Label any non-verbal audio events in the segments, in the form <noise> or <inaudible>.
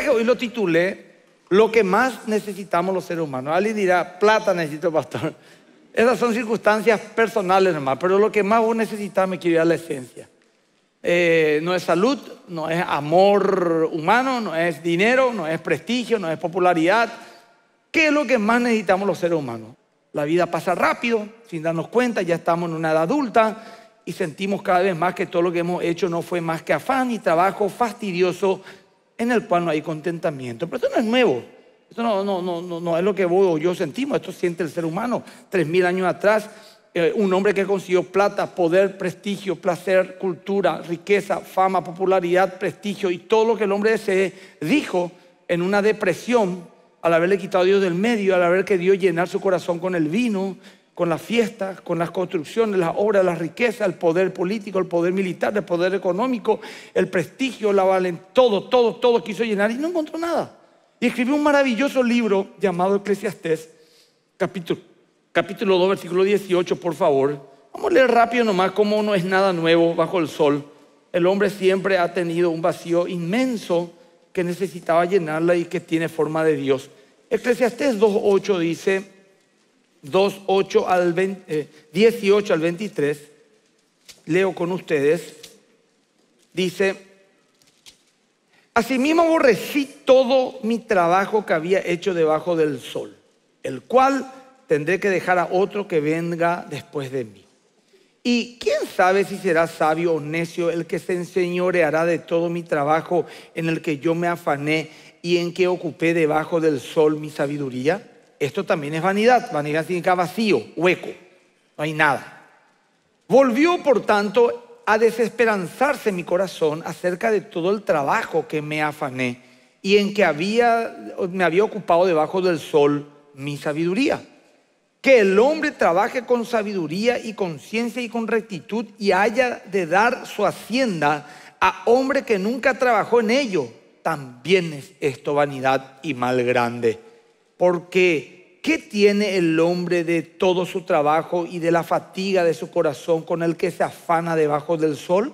que hoy lo titulé Lo que más necesitamos los seres humanos. Alguien dirá, plata necesito, pastor. <laughs> Esas son circunstancias personales nomás, pero lo que más vos necesitas, me quiero ir a la esencia. Eh, no es salud, no es amor humano, no es dinero, no es prestigio, no es popularidad. ¿Qué es lo que más necesitamos los seres humanos? La vida pasa rápido, sin darnos cuenta, ya estamos en una edad adulta y sentimos cada vez más que todo lo que hemos hecho no fue más que afán y trabajo fastidioso en el cual no hay contentamiento. Pero esto no es nuevo. Esto no, no, no, no es lo que vos o yo sentimos. Esto siente el ser humano. Tres mil años atrás, eh, un hombre que consiguió plata, poder, prestigio, placer, cultura, riqueza, fama, popularidad, prestigio y todo lo que el hombre se dijo en una depresión al haberle quitado a Dios del medio, al haber querido llenar su corazón con el vino con las fiestas, con las construcciones, las obras, la riqueza, el poder político, el poder militar, el poder económico, el prestigio, la valentía, todo, todo, todo quiso llenar y no encontró nada. Y escribió un maravilloso libro llamado Eclesiastés, capítulo, capítulo 2, versículo 18, por favor. Vamos a leer rápido nomás cómo no es nada nuevo bajo el sol. El hombre siempre ha tenido un vacío inmenso que necesitaba llenarla y que tiene forma de Dios. Eclesiastés 2.8 dice, 2, al 18 eh, al 23, leo con ustedes, dice, asimismo aborrecí todo mi trabajo que había hecho debajo del sol, el cual tendré que dejar a otro que venga después de mí. Y quién sabe si será sabio o necio el que se enseñoreará de todo mi trabajo en el que yo me afané y en que ocupé debajo del sol mi sabiduría. Esto también es vanidad. Vanidad significa vacío, hueco. No hay nada. Volvió, por tanto, a desesperanzarse mi corazón acerca de todo el trabajo que me afané y en que había, me había ocupado debajo del sol mi sabiduría. Que el hombre trabaje con sabiduría y conciencia y con rectitud y haya de dar su hacienda a hombre que nunca trabajó en ello. También es esto vanidad y mal grande. Porque, ¿qué tiene el hombre de todo su trabajo y de la fatiga de su corazón con el que se afana debajo del sol?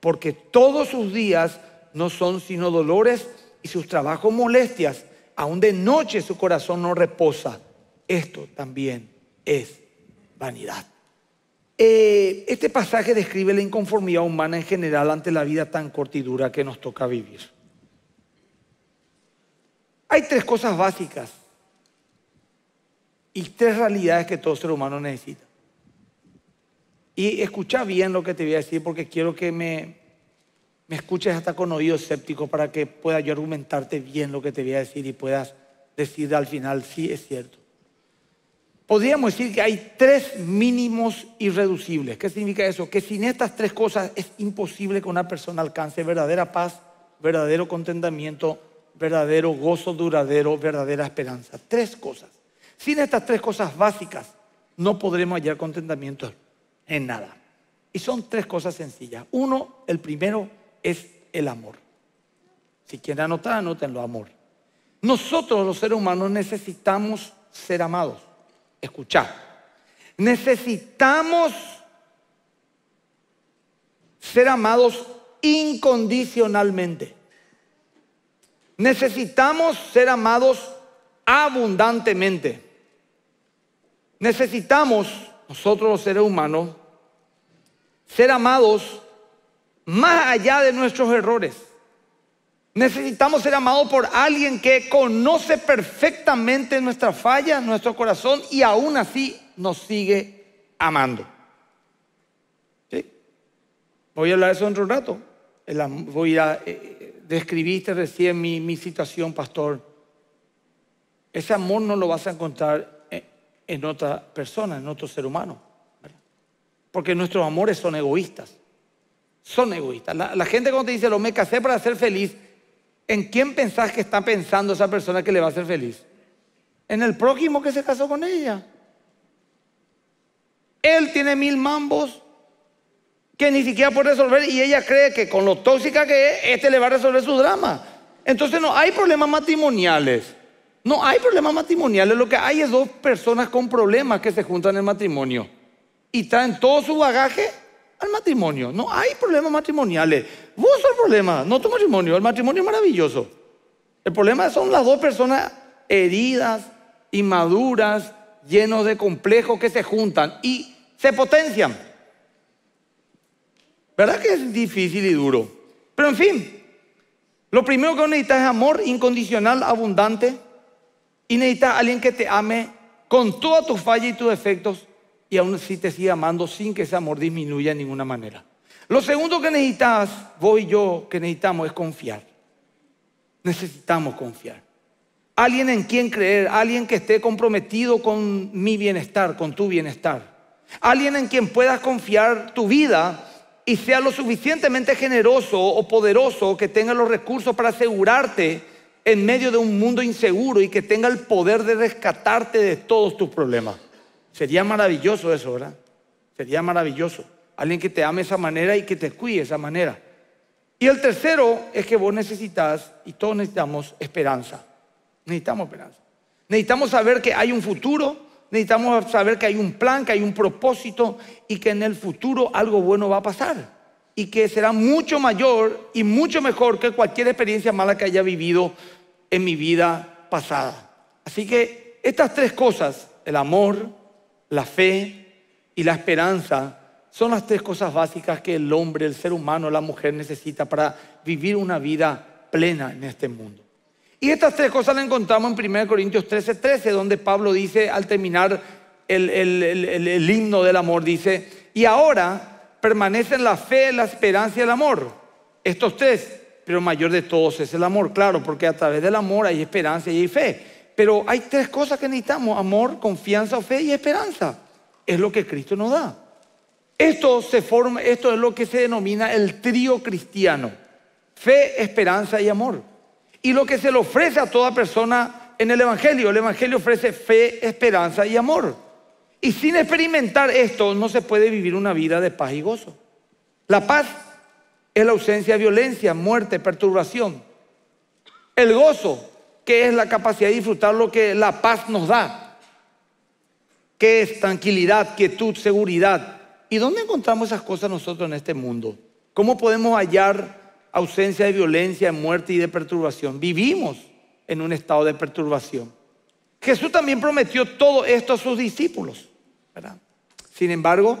Porque todos sus días no son sino dolores y sus trabajos molestias. Aun de noche su corazón no reposa. Esto también es vanidad. Eh, este pasaje describe la inconformidad humana en general ante la vida tan corta y dura que nos toca vivir. Hay tres cosas básicas y tres realidades que todo ser humano necesita. Y escucha bien lo que te voy a decir porque quiero que me, me escuches hasta con oído escéptico para que pueda yo argumentarte bien lo que te voy a decir y puedas decir al final si es cierto. Podríamos decir que hay tres mínimos irreducibles. ¿Qué significa eso? Que sin estas tres cosas es imposible que una persona alcance verdadera paz, verdadero contentamiento, verdadero gozo duradero, verdadera esperanza. Tres cosas. Sin estas tres cosas básicas no podremos hallar contentamiento en nada. Y son tres cosas sencillas. Uno, el primero es el amor. Si quieren anotar, lo amor. Nosotros los seres humanos necesitamos ser amados. Escuchad. Necesitamos ser amados incondicionalmente. Necesitamos ser amados abundantemente. Necesitamos, nosotros los seres humanos, ser amados más allá de nuestros errores. Necesitamos ser amados por alguien que conoce perfectamente nuestra fallas, nuestro corazón y aún así nos sigue amando. ¿Sí? Voy a hablar de eso dentro de un rato. Voy a, eh, eh, describiste recién mi, mi situación, pastor. Ese amor no lo vas a encontrar en otra persona, en otro ser humano. Porque nuestros amores son egoístas. Son egoístas. La, gente cuando te dice, lo me casé para ser feliz, ¿en quién pensás que está pensando esa persona que le va a ser feliz? En el prójimo que se casó con ella. Él tiene mil mambos que ni siquiera puede resolver y ella cree que con lo tóxica que es, este le va a resolver su drama. Entonces no hay problemas matrimoniales. No hay problemas matrimoniales, lo que hay es dos personas con problemas que se juntan en el matrimonio y traen todo su bagaje al matrimonio. No hay problemas matrimoniales. Vos sos el problema, no tu matrimonio. El matrimonio es maravilloso. El problema son las dos personas heridas, inmaduras, llenos de complejos que se juntan y se potencian. ¿Verdad que es difícil y duro? Pero en fin, lo primero que necesita es amor incondicional, abundante y necesitas a alguien que te ame con todas tus fallas y tus defectos y aún así te siga amando sin que ese amor disminuya de ninguna manera. Lo segundo que necesitas, vos y yo, que necesitamos es confiar. Necesitamos confiar. Alguien en quien creer, alguien que esté comprometido con mi bienestar, con tu bienestar. Alguien en quien puedas confiar tu vida y sea lo suficientemente generoso o poderoso que tenga los recursos para asegurarte en medio de un mundo inseguro y que tenga el poder de rescatarte de todos tus problemas. Sería maravilloso eso, ¿verdad? Sería maravilloso. Alguien que te ame de esa manera y que te cuide de esa manera. Y el tercero es que vos necesitas, y todos necesitamos, esperanza. Necesitamos esperanza. Necesitamos saber que hay un futuro, necesitamos saber que hay un plan, que hay un propósito y que en el futuro algo bueno va a pasar y que será mucho mayor y mucho mejor que cualquier experiencia mala que haya vivido en mi vida pasada. Así que estas tres cosas, el amor, la fe y la esperanza, son las tres cosas básicas que el hombre, el ser humano, la mujer necesita para vivir una vida plena en este mundo. Y estas tres cosas las encontramos en 1 Corintios 13, 13, donde Pablo dice, al terminar el, el himno del amor, dice, y ahora permanecen la fe, la esperanza y el amor. Estos tres, pero mayor de todos es el amor, claro, porque a través del amor hay esperanza y hay fe. Pero hay tres cosas que necesitamos, amor, confianza, fe y esperanza. Es lo que Cristo nos da. Esto, se forma, esto es lo que se denomina el trío cristiano. Fe, esperanza y amor. Y lo que se le ofrece a toda persona en el Evangelio. El Evangelio ofrece fe, esperanza y amor. Y sin experimentar esto no se puede vivir una vida de paz y gozo. La paz es la ausencia de violencia, muerte, perturbación. El gozo, que es la capacidad de disfrutar lo que la paz nos da, que es tranquilidad, quietud, seguridad. ¿Y dónde encontramos esas cosas nosotros en este mundo? ¿Cómo podemos hallar ausencia de violencia, muerte y de perturbación? Vivimos en un estado de perturbación. Jesús también prometió todo esto a sus discípulos. Sin embargo,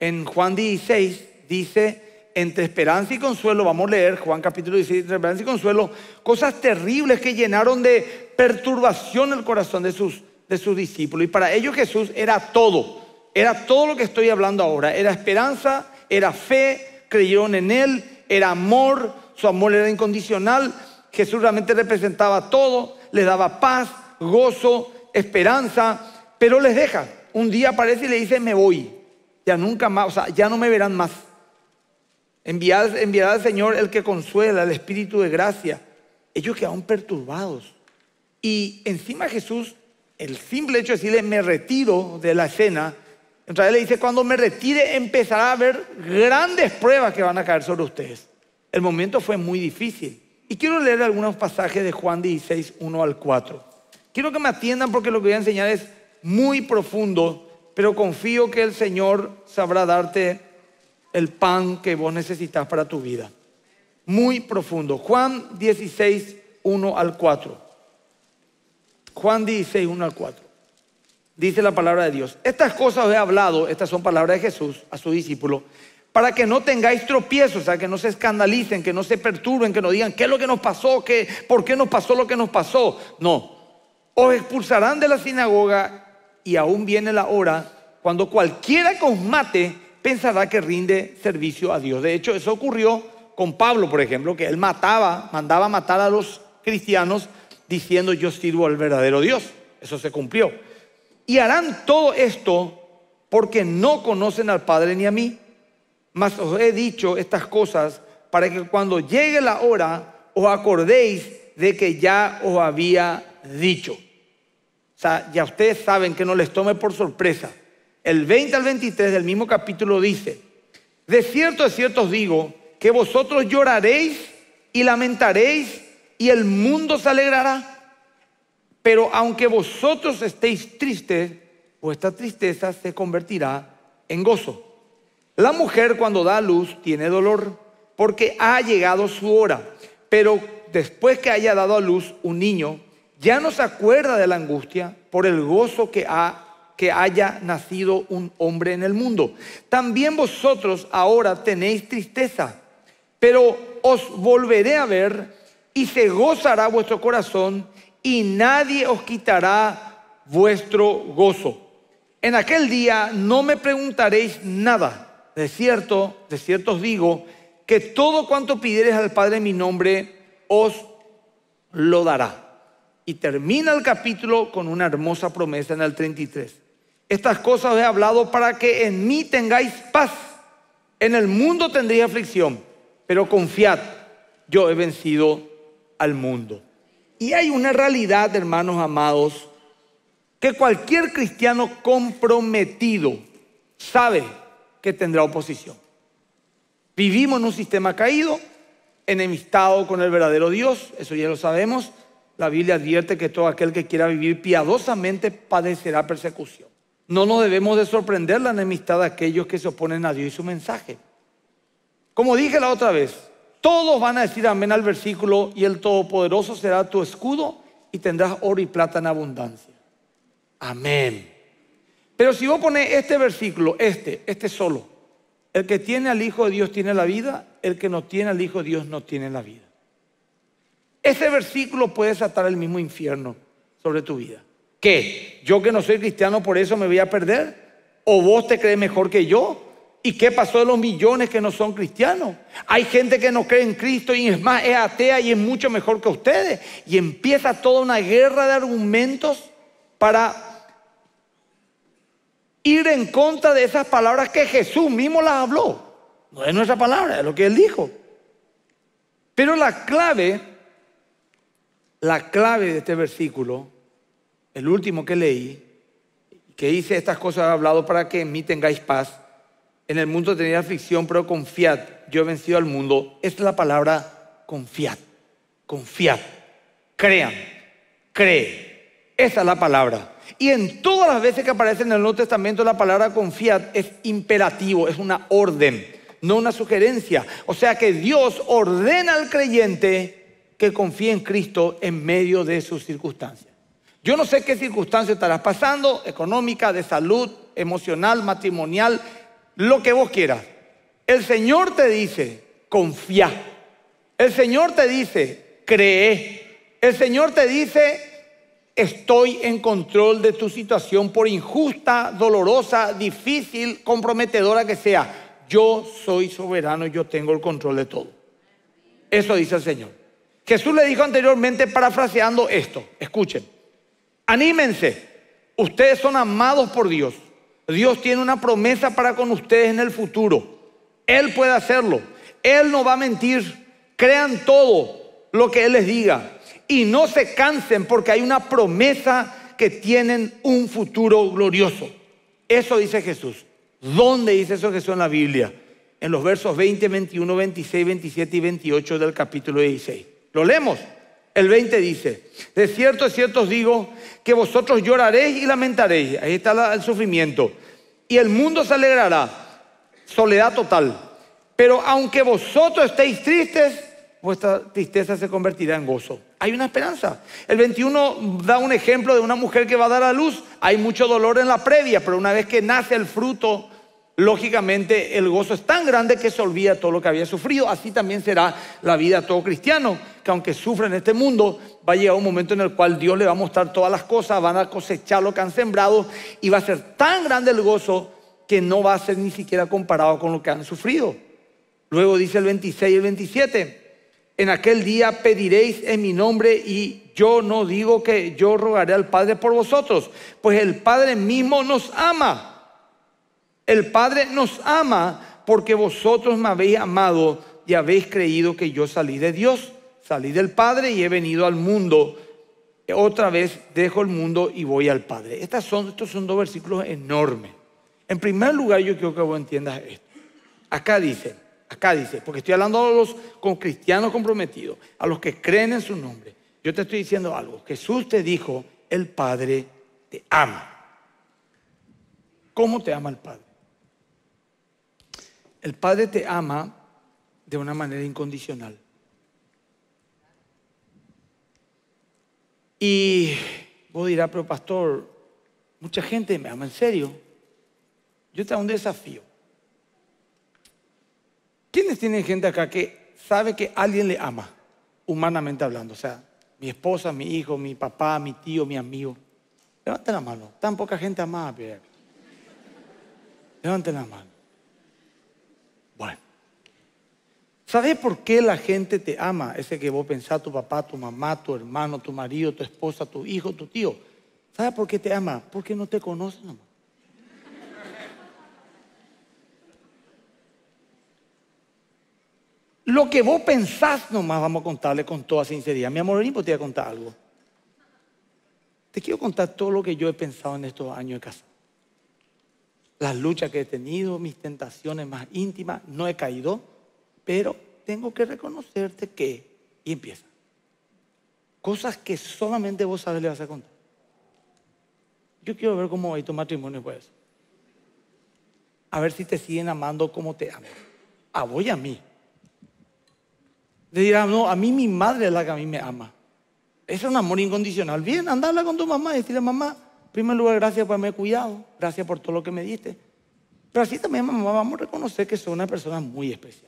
en Juan 16 dice, entre esperanza y consuelo, vamos a leer Juan capítulo 16, entre esperanza y consuelo, cosas terribles que llenaron de perturbación el corazón de sus, de sus discípulos. Y para ellos Jesús era todo, era todo lo que estoy hablando ahora, era esperanza, era fe, creyeron en Él, era amor, su amor era incondicional, Jesús realmente representaba todo, les daba paz, gozo, esperanza, pero les deja un día aparece y le dice, me voy. Ya nunca más, o sea, ya no me verán más. Enviad al Señor el que consuela, el Espíritu de gracia. Ellos quedaron perturbados. Y encima Jesús, el simple hecho de decirle, me retiro de la escena, entonces le dice, cuando me retire empezará a haber grandes pruebas que van a caer sobre ustedes. El momento fue muy difícil. Y quiero leer algunos pasajes de Juan 16, 1 al 4. Quiero que me atiendan porque lo que voy a enseñar es muy profundo, pero confío que el Señor sabrá darte el pan que vos necesitas para tu vida. Muy profundo. Juan 16, 1 al 4. Juan 16, 1 al 4. Dice la palabra de Dios. Estas cosas os he hablado, estas son palabras de Jesús a su discípulo, para que no tengáis tropiezos, o sea, que no se escandalicen, que no se perturben, que no digan qué es lo que nos pasó, que por qué nos pasó lo que nos pasó. No. Os expulsarán de la sinagoga y aún viene la hora cuando cualquiera que os mate pensará que rinde servicio a Dios. De hecho, eso ocurrió con Pablo, por ejemplo, que él mataba, mandaba matar a los cristianos diciendo yo sirvo al verdadero Dios. Eso se cumplió. Y harán todo esto porque no conocen al Padre ni a mí. Mas os he dicho estas cosas para que cuando llegue la hora os acordéis de que ya os había dicho sea, ya ustedes saben que no les tome por sorpresa. El 20 al 23 del mismo capítulo dice, de cierto, de cierto os digo, que vosotros lloraréis y lamentaréis y el mundo se alegrará. Pero aunque vosotros estéis tristes, vuestra tristeza se convertirá en gozo. La mujer cuando da luz tiene dolor porque ha llegado su hora, pero después que haya dado a luz un niño, ya no se acuerda de la angustia por el gozo que, ha, que haya nacido un hombre en el mundo. También vosotros ahora tenéis tristeza, pero os volveré a ver y se gozará vuestro corazón y nadie os quitará vuestro gozo. En aquel día no me preguntaréis nada. De cierto, de cierto os digo que todo cuanto pidiereis al Padre en mi nombre os lo dará. Y termina el capítulo con una hermosa promesa en el 33. Estas cosas he hablado para que en mí tengáis paz. En el mundo tendréis aflicción, pero confiad, yo he vencido al mundo. Y hay una realidad, hermanos amados, que cualquier cristiano comprometido sabe que tendrá oposición. Vivimos en un sistema caído, enemistado con el verdadero Dios, eso ya lo sabemos, la Biblia advierte que todo aquel que quiera vivir piadosamente padecerá persecución. No nos debemos de sorprender la enemistad de aquellos que se oponen a Dios y su mensaje. Como dije la otra vez, todos van a decir amén al versículo y el Todopoderoso será tu escudo y tendrás oro y plata en abundancia. Amén. Pero si vos pones este versículo, este, este solo, el que tiene al Hijo de Dios tiene la vida, el que no tiene al Hijo de Dios no tiene la vida. Ese versículo puede desatar el mismo infierno sobre tu vida. ¿Qué? ¿Yo que no soy cristiano por eso me voy a perder? ¿O vos te crees mejor que yo? ¿Y qué pasó de los millones que no son cristianos? Hay gente que no cree en Cristo y es más, es atea y es mucho mejor que ustedes. Y empieza toda una guerra de argumentos para ir en contra de esas palabras que Jesús mismo las habló. No es nuestra palabra, es lo que él dijo. Pero la clave la clave de este versículo, el último que leí, que dice estas cosas he hablado para que en mí tengáis paz. En el mundo tenéis aflicción, pero confiad, yo he vencido al mundo. es la palabra confiad, confiad, crean, cree. Esa es la palabra. Y en todas las veces que aparece en el Nuevo Testamento la palabra confiad es imperativo, es una orden, no una sugerencia. O sea que Dios ordena al creyente que confíe en Cristo en medio de sus circunstancias. Yo no sé qué circunstancia estarás pasando, económica, de salud, emocional, matrimonial, lo que vos quieras. El Señor te dice, confía. El Señor te dice, cree. El Señor te dice, estoy en control de tu situación por injusta, dolorosa, difícil, comprometedora que sea. Yo soy soberano y yo tengo el control de todo. Eso dice el Señor. Jesús le dijo anteriormente parafraseando esto, escuchen, anímense, ustedes son amados por Dios, Dios tiene una promesa para con ustedes en el futuro, Él puede hacerlo, Él no va a mentir, crean todo lo que Él les diga y no se cansen porque hay una promesa que tienen un futuro glorioso. Eso dice Jesús. ¿Dónde dice eso Jesús en la Biblia? En los versos 20, 21, 26, 27 y 28 del capítulo 16. Lo leemos. El 20 dice, de cierto, es cierto os digo que vosotros lloraréis y lamentaréis. Ahí está el sufrimiento. Y el mundo se alegrará. Soledad total. Pero aunque vosotros estéis tristes, vuestra tristeza se convertirá en gozo. Hay una esperanza. El 21 da un ejemplo de una mujer que va a dar a luz. Hay mucho dolor en la previa, pero una vez que nace el fruto, lógicamente el gozo es tan grande que se olvida todo lo que había sufrido. Así también será la vida de todo cristiano, que aunque sufra en este mundo, va a llegar un momento en el cual Dios le va a mostrar todas las cosas, van a cosechar lo que han sembrado y va a ser tan grande el gozo que no va a ser ni siquiera comparado con lo que han sufrido. Luego dice el 26 y el 27, en aquel día pediréis en mi nombre y yo no digo que yo rogaré al Padre por vosotros, pues el Padre mismo nos ama el Padre nos ama porque vosotros me habéis amado y habéis creído que yo salí de Dios, salí del Padre y he venido al mundo. Otra vez dejo el mundo y voy al Padre. Estas son, estos son dos versículos enormes. En primer lugar, yo quiero que vos entiendas esto. Acá dice, acá dice, porque estoy hablando a los con cristianos comprometidos, a los que creen en su nombre. Yo te estoy diciendo algo. Jesús te dijo, el Padre te ama. ¿Cómo te ama el Padre? El Padre te ama de una manera incondicional. Y vos dirás, pero pastor, mucha gente me ama en serio. Yo te un desafío. ¿Quiénes tienen gente acá que sabe que alguien le ama, humanamente hablando? O sea, mi esposa, mi hijo, mi papá, mi tío, mi amigo. Levanten la mano. Tan poca gente amada, Levanten la mano. ¿Sabes por qué la gente te ama? Ese que vos pensás, tu papá, tu mamá, tu hermano, tu marido, tu esposa, tu hijo, tu tío. ¿Sabes por qué te ama? Porque no te conocen, nomás. Lo que vos pensás nomás vamos a contarle con toda sinceridad. Mi amor, pues te voy a contar algo. Te quiero contar todo lo que yo he pensado en estos años de casa. Las luchas que he tenido, mis tentaciones más íntimas, no he caído pero tengo que reconocerte que... Y empieza. Cosas que solamente vos sabes le vas a contar. Yo quiero ver cómo va tu matrimonio pues. A ver si te siguen amando como te amo. A voy a mí. Le dirá, no, a mí mi madre es la que a mí me ama. Es un amor incondicional. Bien, andarla con tu mamá y decirle, mamá, en primer lugar, gracias por haberme cuidado, gracias por todo lo que me diste. Pero así también, mamá, vamos a reconocer que soy una persona muy especial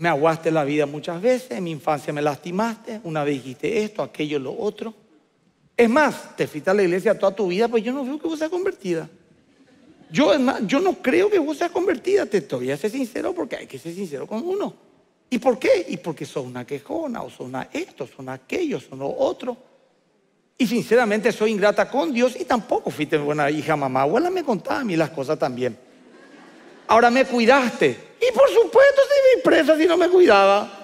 me aguaste la vida muchas veces, en mi infancia me lastimaste, una vez dijiste esto, aquello, lo otro. Es más, te fuiste a la iglesia toda tu vida, pues yo no veo que vos seas convertida. Yo, no creo que vos seas convertida, te estoy a sincero porque hay que ser sincero con uno. ¿Y por qué? Y porque sos una quejona, o sos una esto, una aquello, son lo otro. Y sinceramente soy ingrata con Dios y tampoco fuiste buena hija, mamá. Abuela me contaba a mí las cosas también. Ahora me cuidaste, y por supuesto si me presa si no me cuidaba.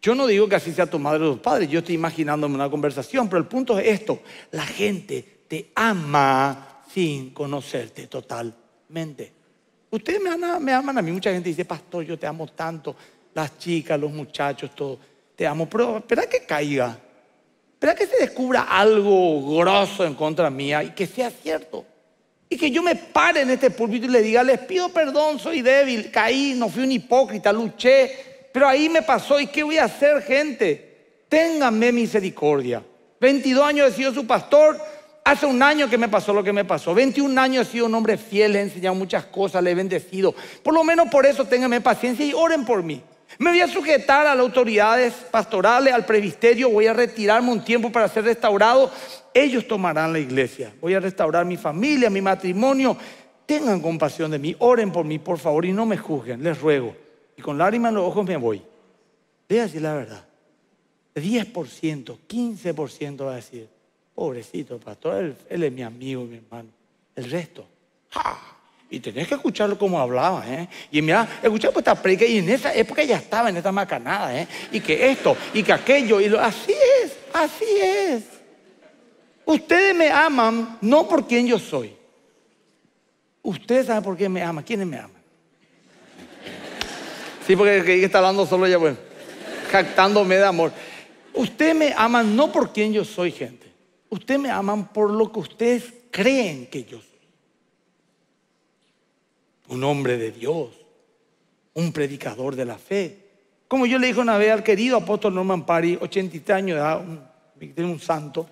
Yo no digo que así sea tu madre o tus padres, yo estoy imaginándome una conversación, pero el punto es esto, la gente te ama sin conocerte totalmente. Ustedes me, me aman a mí, mucha gente dice, pastor, yo te amo tanto, las chicas, los muchachos, todo, te amo, pero espera que caiga, espera que se descubra algo grosso en contra mía y que sea cierto. Y que yo me pare en este púlpito y le diga, les pido perdón, soy débil, caí, no fui un hipócrita, luché, pero ahí me pasó y ¿qué voy a hacer, gente? Ténganme misericordia. 22 años he sido su pastor, Hace un año que me pasó lo que me pasó. 21 años he sido un hombre fiel, he enseñado muchas cosas, le he bendecido. Por lo menos por eso ténganme paciencia y oren por mí. Me voy a sujetar a las autoridades pastorales, al presbiterio, voy a retirarme un tiempo para ser restaurado. Ellos tomarán la iglesia. Voy a restaurar mi familia, mi matrimonio. Tengan compasión de mí, oren por mí, por favor, y no me juzguen, les ruego. Y con lágrimas en los ojos me voy. Voy a decir la verdad. 10%, 15% va a decir, pobrecito pastor, él, es mi amigo, mi hermano. El resto, y tenías que escucharlo como hablaba, ¿eh? Y mira, escuchaba pues, esta predica y en esa época ya estaba en esta macanada, ¿eh? Y que esto, y que aquello, y lo, así es, así es. Ustedes me aman no por quien yo soy. Ustedes saben por qué me aman, quiénes me aman. Sí, porque que está hablando solo ella bueno, pues, jactándome de amor. Ustedes me aman no por quien yo soy, gente. Ustedes me aman por lo que ustedes creen que yo soy un hombre de Dios, un predicador de la fe. Como yo le dije una vez al querido apóstol Norman Pari, 83 años de edad, un, un santo,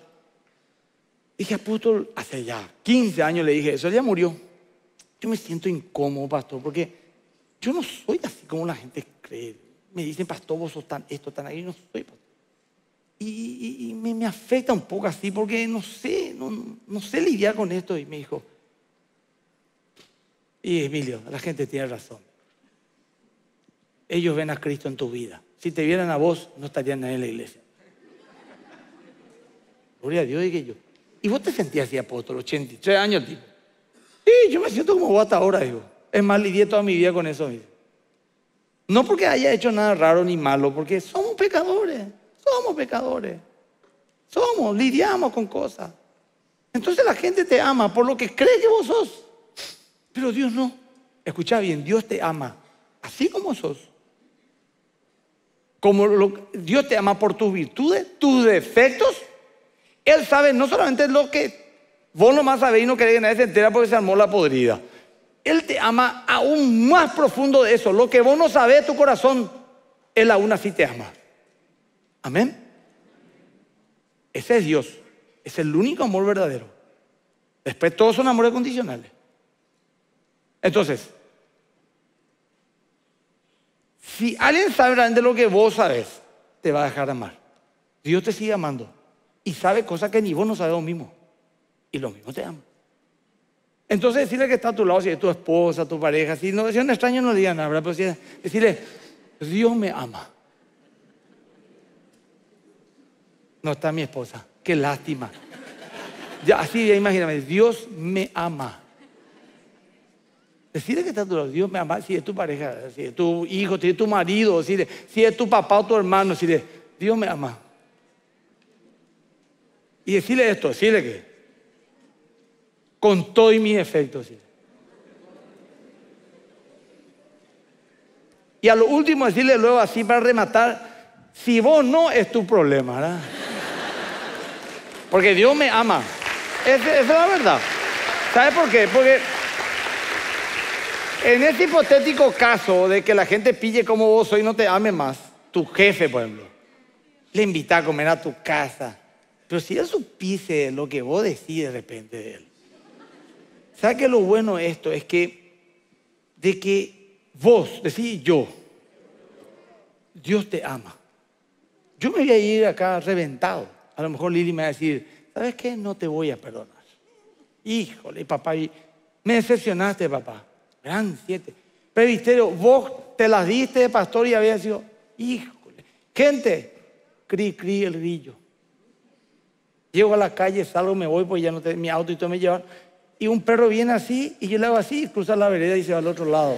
dije, apóstol, hace ya 15 años le dije eso, ya murió. Yo me siento incómodo, pastor, porque yo no soy así como la gente cree. Me dicen, pastor, vos sos tan esto, tan ahí, no soy pastor. Y, me, afecta un poco así, porque no sé, no sé lidiar con esto. Y me dijo, y Emilio, la gente tiene razón. Ellos ven a Cristo en tu vida. Si te vieran a vos, no estarían en la iglesia. Gloria a Dios, dije yo. ¿Y vos te sentías así, apóstol? 83 años, tipo. Sí, yo me siento como vos hasta ahora, digo. Es más, lidié toda mi vida con eso, No porque haya hecho nada raro ni malo, porque somos pecadores. Somos pecadores. Somos, lidiamos con cosas. Entonces la gente te ama por lo que cree que vos sos. Pero Dios no. Escucha bien, Dios te ama así como sos. Como Dios te ama por tus virtudes, tus defectos. Él sabe no solamente lo que vos nomás sabéis y no querés que nadie se entera porque se armó la podrida. Él te ama aún más profundo de eso. Lo que vos no sabés, tu corazón, Él aún así te ama. Amén. Ese es Dios. Es el único amor verdadero. Después todos son amores condicionales. Entonces, si alguien sabe realmente lo que vos sabes, te va a dejar amar. Dios te sigue amando y sabe cosas que ni vos no sabes lo mismo. Y lo mismo te ama. Entonces, decirle que está a tu lado, si es tu esposa, tu pareja, si no, si es un extraño, no digan nada, Pero decirle, Dios me ama. No está mi esposa, qué lástima. así, imagíname, Dios me ama. Decirle que está duro Dios me ama si es tu pareja, si es tu hijo, si es tu marido, si es, tu papá o tu hermano. Si Dios me ama. Y decirle esto, decirle qué con todo y mis efectos. Y a lo último decirle luego así para rematar, si vos no es tu problema, ¿verdad? Porque Dios me ama. Esa es la verdad. ¿Sabes por qué? Porque en este hipotético caso de que la gente pille como vos soy no te ame más, tu jefe, por ejemplo, le invita a comer a tu casa. Pero si él supiese lo que vos decís de repente de él. ¿Sabes qué lo bueno de esto? Es que de que vos decís yo, Dios te ama. Yo me voy a ir acá reventado. A lo mejor Lili me va a decir, ¿sabes qué? No te voy a perdonar. Híjole, papá, me decepcionaste, papá gran siete. Presbiterio, vos te las diste de pastor y había sido, híjole, gente, cri, cri el grillo. Llego a la calle, salgo, me voy, pues ya no tengo mi auto y todo me llevan. Y un perro viene así y yo le hago así, cruza la vereda y se va al otro lado.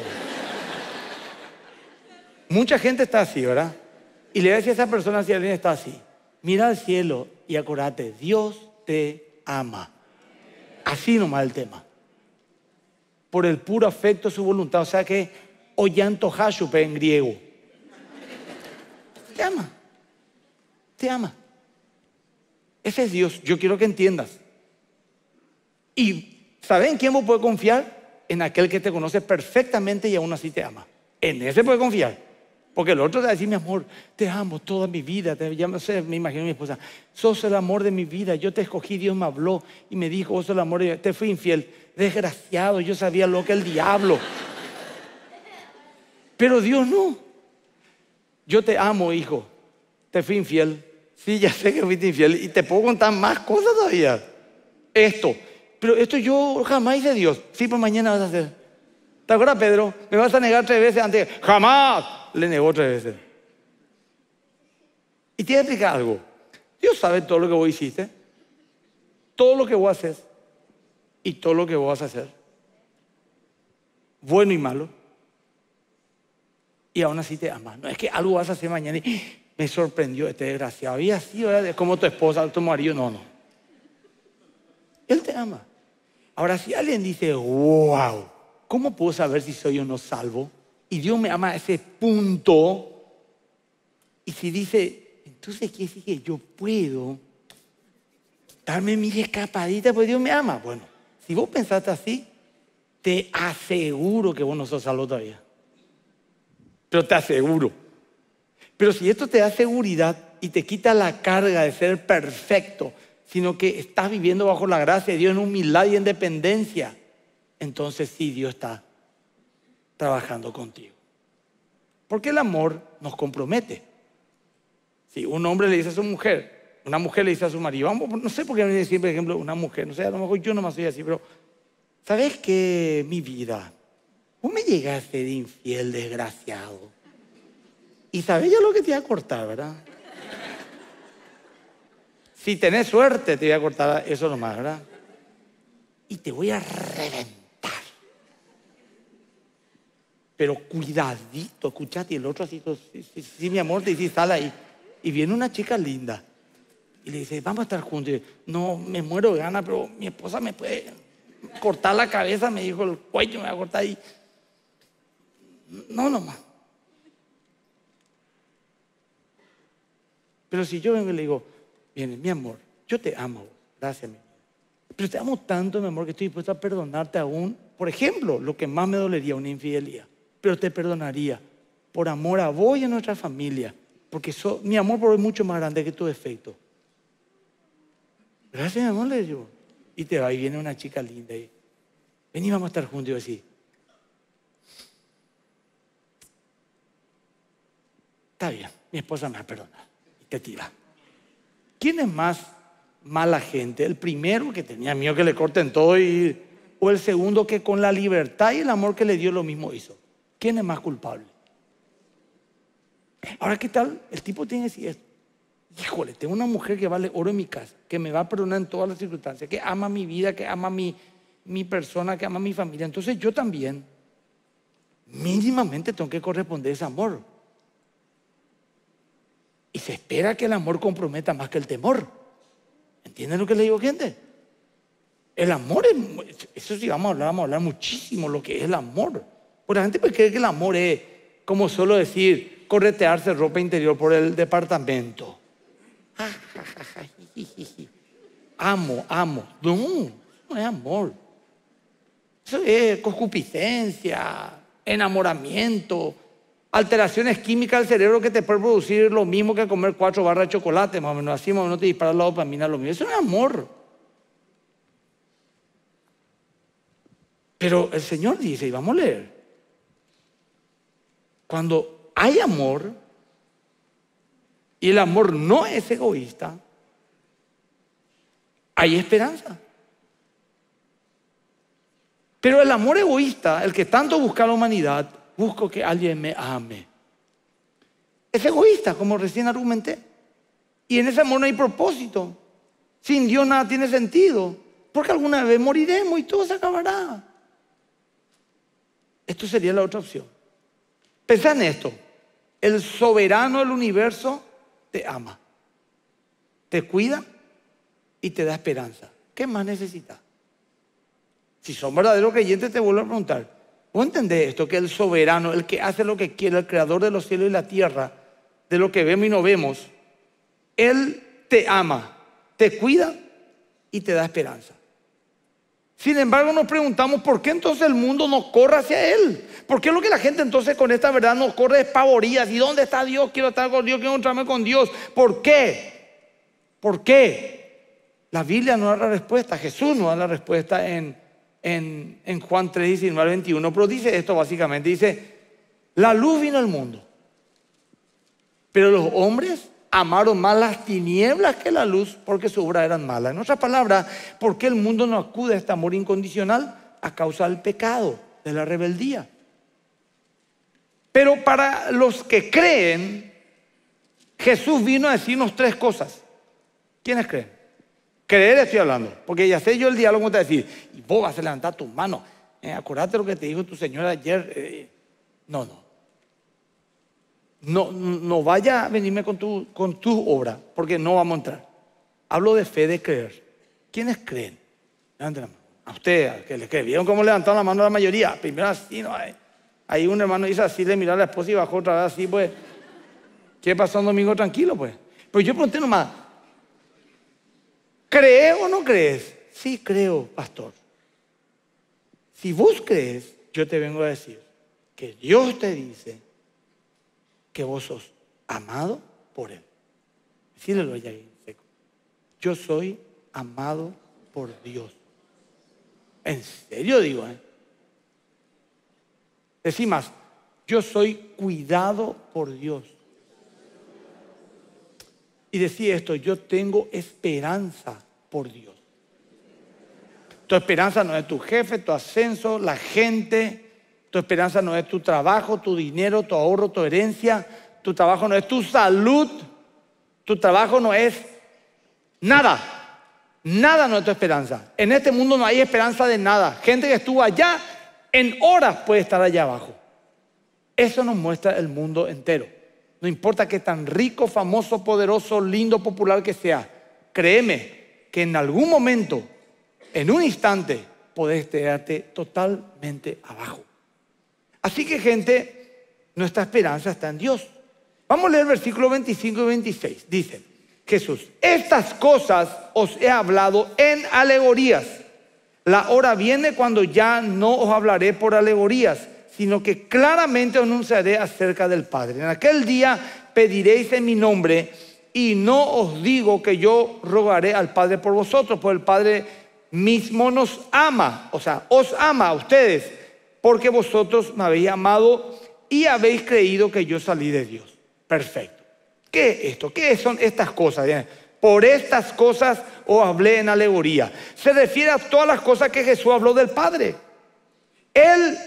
Mucha gente está así, ¿verdad? Y le decía a a esa persona si alguien está así. Mira al cielo y acuérdate Dios te ama. Así nomás el tema por el puro afecto de su voluntad. O sea que o llanto hashupe en griego. Te ama. Te ama. Ese es Dios. Yo quiero que entiendas. Y ¿saben quién vos puede confiar? En aquel que te conoce perfectamente y aún así te ama. En ese puede confiar. Porque el otro te va a decir, mi amor, te amo toda mi vida. Te, ya, me imagino a mi esposa, sos el amor de mi vida. Yo te escogí, Dios me habló y me dijo, vos sos el amor Te fui infiel desgraciado, yo sabía lo que el diablo. Pero Dios no. Yo te amo, hijo. Te fui infiel. Sí, ya sé que fuiste infiel. Y te puedo contar más cosas todavía. Esto. Pero esto yo jamás hice Dios. Sí, pues mañana vas a hacer. ¿Te acuerdas, Pedro? Me vas a negar tres veces antes. Jamás. Le negó tres veces. Y te que algo. Dios sabe todo lo que vos hiciste. Todo lo que vos haces y todo lo que vos vas a hacer, bueno y malo, y aún así te ama No es que algo vas a hacer mañana y ah, me sorprendió este desgraciado. Y así, es como tu esposa, tu marido, no, no. Él te ama. Ahora, si alguien dice, wow, ¿cómo puedo saber si soy o no salvo? Y Dios me ama a ese punto. Y si dice, entonces ¿qué decir que yo puedo darme mi escapadita porque Dios me ama. Bueno, si vos pensaste así, te aseguro que vos no sos salvo todavía. Pero te aseguro. Pero si esto te da seguridad y te quita la carga de ser perfecto, sino que estás viviendo bajo la gracia de Dios en humildad y en dependencia, entonces sí Dios está trabajando contigo. Porque el amor nos compromete. Si un hombre le dice a su mujer, una mujer le dice a su marido, no sé por qué me siempre ejemplo una mujer, no sé, a lo mejor yo nomás soy así, pero ¿sabes qué, mi vida? Vos me llegaste de infiel, desgraciado. Y sabes yo lo que te iba a cortar, ¿verdad? Si tenés suerte, te voy a cortar eso nomás, ¿verdad? Y te voy a reventar. Pero cuidadito, escuchate, el otro así, sí, sí, mi amor, te dice, sal ahí. Y viene una chica linda. Y le dice, vamos a estar juntos. no, me muero de gana, pero mi esposa me puede cortar la cabeza, me dijo, el cuello me va a cortar ahí. No, nomás. Pero si yo vengo y le digo, bien, mi amor, yo te amo, gracias, mi pero te amo tanto, mi amor, que estoy dispuesto a perdonarte aún, por ejemplo, lo que más me dolería, una infidelidad, pero te perdonaría por amor a vos y a nuestra familia, porque mi amor por vos es mucho más grande que tu defecto. Gracias, amor, le digo. Y te va y viene una chica linda y vení, vamos a estar juntos. Y así. Está bien, mi esposa me ha perdonado. Y te tira. ¿Quién es más mala gente? ¿El primero que tenía miedo que le corten todo y, o el segundo que con la libertad y el amor que le dio lo mismo hizo? ¿Quién es más culpable? Ahora, ¿qué tal? El tipo tiene si híjole, tengo una mujer que vale oro en mi casa, que me va a perdonar en todas las circunstancias, que ama mi vida, que ama mi, mi persona, que ama mi familia. Entonces yo también mínimamente tengo que corresponder ese amor. Y se espera que el amor comprometa más que el temor. ¿Entienden lo que le digo, gente? El amor, es, eso sí vamos a hablar, vamos a hablar muchísimo lo que es el amor. Porque la gente cree que el amor es como solo decir corretearse ropa interior por el departamento. <laughs> Amo, amo. No, no es amor. Eso es concupiscencia, enamoramiento, alteraciones químicas del cerebro que te pueden producir lo mismo que comer cuatro barras de chocolate, más o menos así, más o menos te disparas la dopamina, lo mismo. Eso no es amor. Pero el Señor dice, y vamos a leer, cuando hay amor, y el amor no es egoísta, hay esperanza. Pero el amor egoísta, el que tanto busca la humanidad, busco que alguien me ame. Es egoísta, como recién argumenté. Y en ese amor no hay propósito. Sin Dios nada tiene sentido. Porque alguna vez moriremos y todo se acabará. Esto sería la otra opción. Pensad en esto. El soberano del universo te ama, te cuida y te da esperanza. ¿Qué más necesitas? Si son verdaderos creyentes, te vuelvo a preguntar. ¿Vos entendés esto? Que el soberano, el que hace lo que quiere, el creador de los cielos y la tierra, de lo que vemos y no vemos, Él te ama, te cuida y te da esperanza. Sin embargo, nos preguntamos por qué entonces el mundo no corre hacia Él. ¿Por qué lo que la gente entonces con esta verdad nos corre despavoridas? ¿Y dónde está Dios? Quiero estar con Dios, quiero encontrarme con Dios. ¿Por qué? ¿Por qué? La Biblia no da la respuesta, Jesús no da la respuesta en, en, Juan 3, 19 21, pero dice esto básicamente, dice, la luz vino al mundo, pero los hombres amaron más las tinieblas que la luz porque su obra eran malas. En otras palabras, ¿por qué el mundo no acude a este amor incondicional? A causa del pecado, de la rebeldía. Pero para los que creen, Jesús vino a decirnos tres cosas. ¿Quiénes creen? Creer estoy hablando, porque ya sé yo el diálogo te decir, y vos vas a levantar tus manos. Eh, lo que te dijo tu señora ayer. Eh, no, no no, no vaya a venirme con tu, con tu obra, porque no vamos a entrar. Hablo de fe, de creer. ¿Quiénes creen? Levanten la mano. A ustedes, que le creen. ¿Vieron cómo levantaron la mano la mayoría? Primero así, no hay. Ahí un hermano dice así, le miró a la esposa y bajó otra vez así, pues. ¿Qué pasó un domingo tranquilo, pues? Pero yo pregunté nomás, ¿Cree o no crees? Sí creo, pastor. Si vos crees, yo te vengo a decir que Dios te dice que vos sos amado por Él. Decídelo allá en seco. Yo soy amado por Dios. En serio digo, ¿eh? Decí más, yo soy cuidado por Dios. Y decía esto, yo tengo esperanza por Dios. Tu esperanza no es tu jefe, tu ascenso, la gente, tu esperanza no es tu trabajo, tu dinero, tu ahorro, tu herencia. Tu trabajo no es tu salud. Tu trabajo no es nada. Nada no es tu esperanza. En este mundo no hay esperanza de nada. Gente que estuvo allá, en horas puede estar allá abajo. Eso nos muestra el mundo entero. No importa que tan rico, famoso, poderoso, lindo, popular que sea. Créeme que en algún momento, en un instante, podés quedarte totalmente abajo. Así que gente, nuestra esperanza está en Dios. Vamos a leer el versículo 25 y 26. Dice, Jesús, estas cosas os he hablado en alegorías. La hora viene cuando ya no os hablaré por alegorías, sino que claramente os anunciaré acerca del Padre. En aquel día pediréis en mi nombre y no os digo que yo rogaré al Padre por vosotros, porque el Padre mismo nos ama, o sea, os ama a ustedes porque vosotros me habéis amado y habéis creído que yo salí de Dios. Perfecto. ¿Qué es esto? ¿Qué son estas cosas? Por estas cosas os hablé en alegoría. Se refiere a todas las cosas que Jesús habló del Padre. Él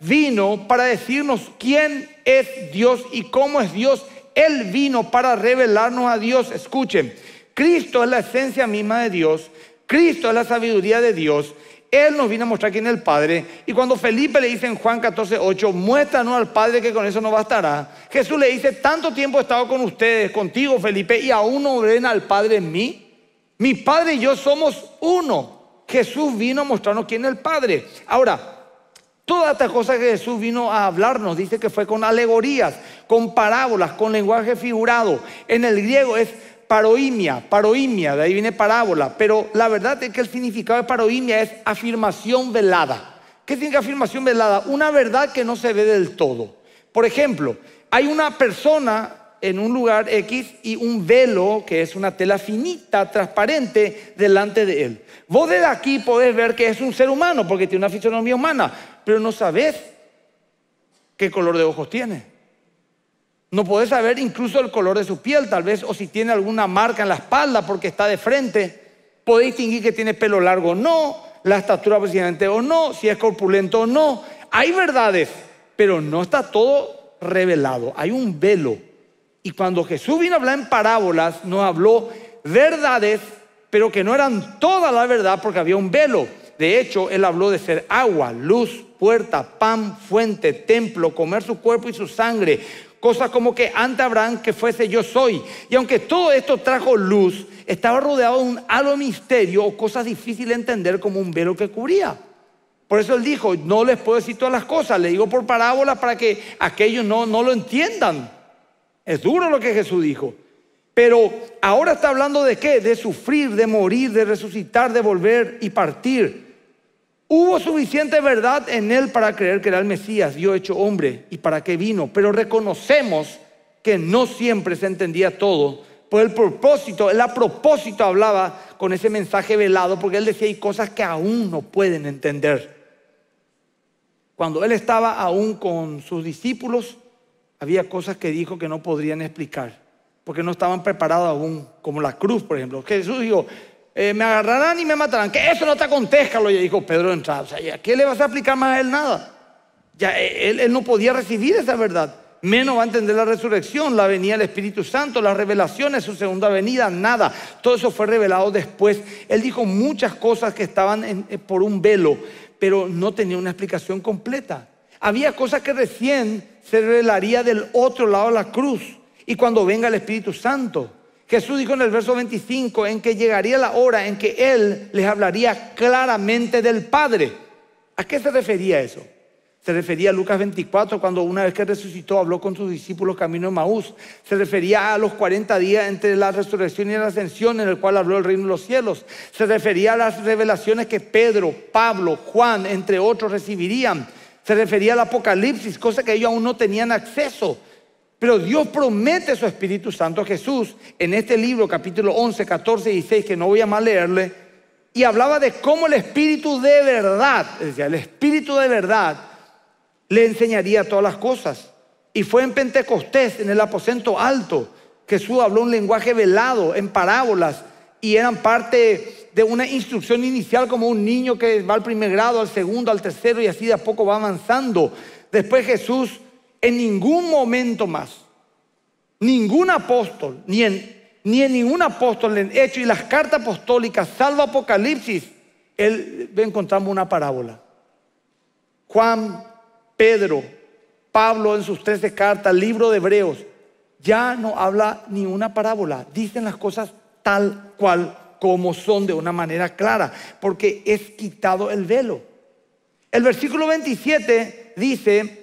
vino para decirnos quién es Dios y cómo es Dios. Él vino para revelarnos a Dios. Escuchen, Cristo es la esencia misma de Dios. Cristo es la sabiduría de Dios. Él nos vino a mostrar quién es el Padre. Y cuando Felipe le dice en Juan 14, 8, muéstranos al Padre que con eso no bastará. Jesús le dice, tanto tiempo he estado con ustedes, contigo Felipe, y aún no ven al Padre en mí. Mi Padre y yo somos uno. Jesús vino a mostrarnos quién es el Padre. Ahora, toda esta cosa que Jesús vino a hablarnos, dice que fue con alegorías, con parábolas, con lenguaje figurado. En el griego es paroimia, paroimia, de ahí viene parábola, pero la verdad es que el significado de paroimia es afirmación velada. ¿Qué significa afirmación velada? Una verdad que no se ve del todo. Por ejemplo, hay una persona en un lugar X y un velo, que es una tela finita, transparente, delante de él. Vos desde aquí podés ver que es un ser humano porque tiene una fisonomía humana, pero no sabés qué color de ojos tiene. No podés saber incluso el color de su piel, tal vez, o si tiene alguna marca en la espalda porque está de frente. Podés distinguir que tiene pelo largo o no, la estatura presidente o no, si es corpulento o no. Hay verdades, pero no está todo revelado. Hay un velo. Y cuando Jesús vino a hablar en parábolas, nos habló verdades, pero que no eran toda la verdad porque había un velo. De hecho, él habló de ser agua, luz, puerta, pan, fuente, templo, comer su cuerpo y su sangre, cosas como que ante Abraham que fuese yo soy. Y aunque todo esto trajo luz, estaba rodeado de un halo misterio o cosas difíciles de entender como un velo que cubría. Por eso él dijo, no les puedo decir todas las cosas, le digo por parábola para que aquellos no, no lo entiendan. Es duro lo que Jesús dijo. Pero ahora está hablando de qué? De sufrir, de morir, de resucitar, de volver y partir. Hubo suficiente verdad en él para creer que era el Mesías, Dios hecho hombre, y para qué vino. Pero reconocemos que no siempre se entendía todo. Por el propósito, él a propósito hablaba con ese mensaje velado, porque él decía, hay cosas que aún no pueden entender. Cuando él estaba aún con sus discípulos, había cosas que dijo que no podrían explicar, porque no estaban preparados aún, como la cruz, por ejemplo. Jesús dijo, eh, me agarrarán y me matarán. Que eso no te acontezca, lo dijo Pedro entrada. O ¿qué le vas a explicar más a él nada? Ya eh, él, no podía recibir esa verdad. Menos va a entender la resurrección, la venida del Espíritu Santo, las revelaciones, su segunda venida, nada. Todo eso fue revelado después. Él dijo muchas cosas que estaban eh, por un velo, pero no tenía una explicación completa. Había cosas que recién se revelaría del otro lado de la cruz y cuando venga el Espíritu Santo. Jesús dijo en el verso 25 en que llegaría la hora en que Él les hablaría claramente del Padre. ¿A qué se refería eso? Se refería a Lucas 24, cuando una vez que resucitó habló con sus discípulos camino de Maús. Se refería a los 40 días entre la resurrección y la ascensión, en el cual habló el reino de los cielos. Se refería a las revelaciones que Pedro, Pablo, Juan, entre otros, recibirían. Se refería al Apocalipsis, cosa que ellos aún no tenían acceso. Pero Dios promete su Espíritu Santo a Jesús en este libro, capítulo 11, 14 y 16, que no voy a más leerle, y hablaba de cómo el Espíritu de verdad, es el Espíritu de verdad le enseñaría todas las cosas. Y fue en Pentecostés, en el aposento alto, Jesús habló un lenguaje velado, en parábolas, y eran parte de una instrucción inicial como un niño que va al primer grado, al segundo, al tercero, y así de a poco va avanzando. Después Jesús en ningún momento más, ningún apóstol, ni en, ni ningún apóstol en hecho y las cartas apostólicas, salvo Apocalipsis, él, encontramos una parábola. Juan, Pedro, Pablo en sus 13 cartas, libro de Hebreos, ya no habla ni una parábola, dicen las cosas tal cual como son de una manera clara, porque es quitado el velo. El versículo 27 dice,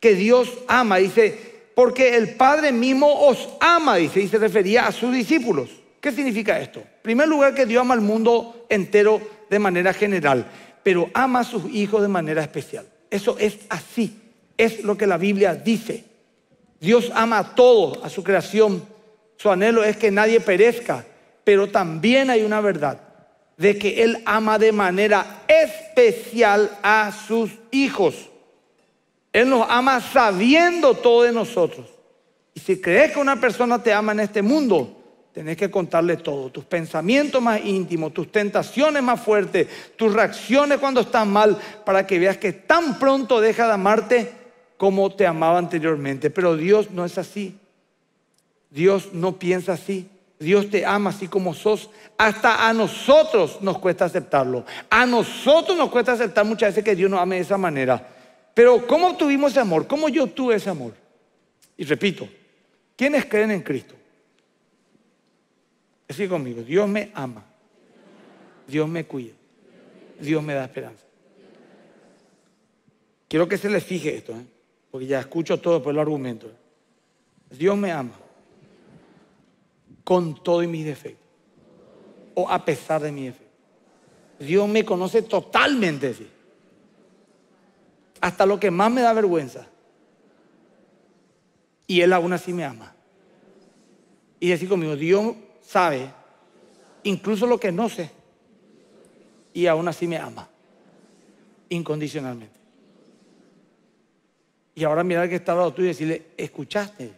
que Dios ama. Dice, porque el Padre mismo os ama, dice, y se refería a sus discípulos. ¿Qué significa esto? En primer lugar, que Dios ama al mundo entero de manera general, pero ama a sus hijos de manera especial. Eso es así, es lo que la Biblia dice. Dios ama a todos, a su creación. Su anhelo es que nadie perezca, pero también hay una verdad de que Él ama de manera especial a sus hijos. Él nos ama sabiendo todo de nosotros. Y si crees que una persona te ama en este mundo, tenés que contarle todo, tus pensamientos más íntimos, tus tentaciones más fuertes, tus reacciones cuando estás mal, para que veas que tan pronto deja de amarte como te amaba anteriormente. Pero Dios no es así. Dios no piensa así. Dios te ama así como sos. Hasta a nosotros nos cuesta aceptarlo. A nosotros nos cuesta aceptar muchas veces que Dios nos ame de esa manera. Pero ¿cómo tuvimos ese amor? ¿Cómo yo tuve ese amor? Y repito, ¿quiénes creen en Cristo? Decir conmigo, Dios me ama, Dios me cuida, Dios me da esperanza. Quiero que se les fije esto, ¿eh? porque ya escucho todo por el argumento. Dios me ama con todo y mis defectos, o a pesar de mis defectos. Dios me conoce totalmente, sí hasta lo que más me da vergüenza. Y Él aún así me ama. Y decir conmigo, Dios sabe incluso lo que no sé. Y aún así me ama. Incondicionalmente. Y ahora mirar que está al lado tuyo y decirle, ¿escuchaste?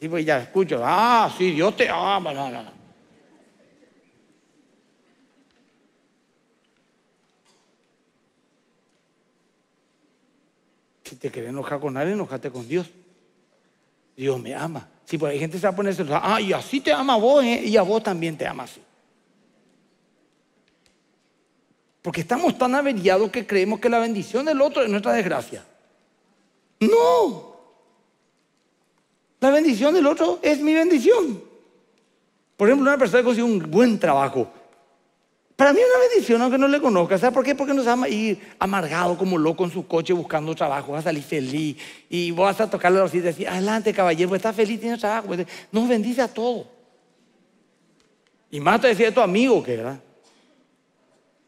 Y pues ya escucho. Ah, sí, Dios te ama. no, no. Si te querés enojar con alguien, enojate con Dios. Dios me ama. Si sí, pues hay gente que se va a ponerse, ah, y así te ama a vos, ¿eh? y a vos también te ama así. Porque estamos tan averiados que creemos que la bendición del otro es nuestra desgracia. No. La bendición del otro es mi bendición. Por ejemplo, una persona que consigue un buen trabajo para mí es una bendición aunque no le conozca. ¿Sabes por qué? Porque nos ama ir amargado como loco en su coche buscando trabajo. va a salir feliz y vas a tocarle los y decir, adelante caballero, estás feliz, tienes trabajo. Pues, nos bendice a todos. Y más te decía de tu amigo que era.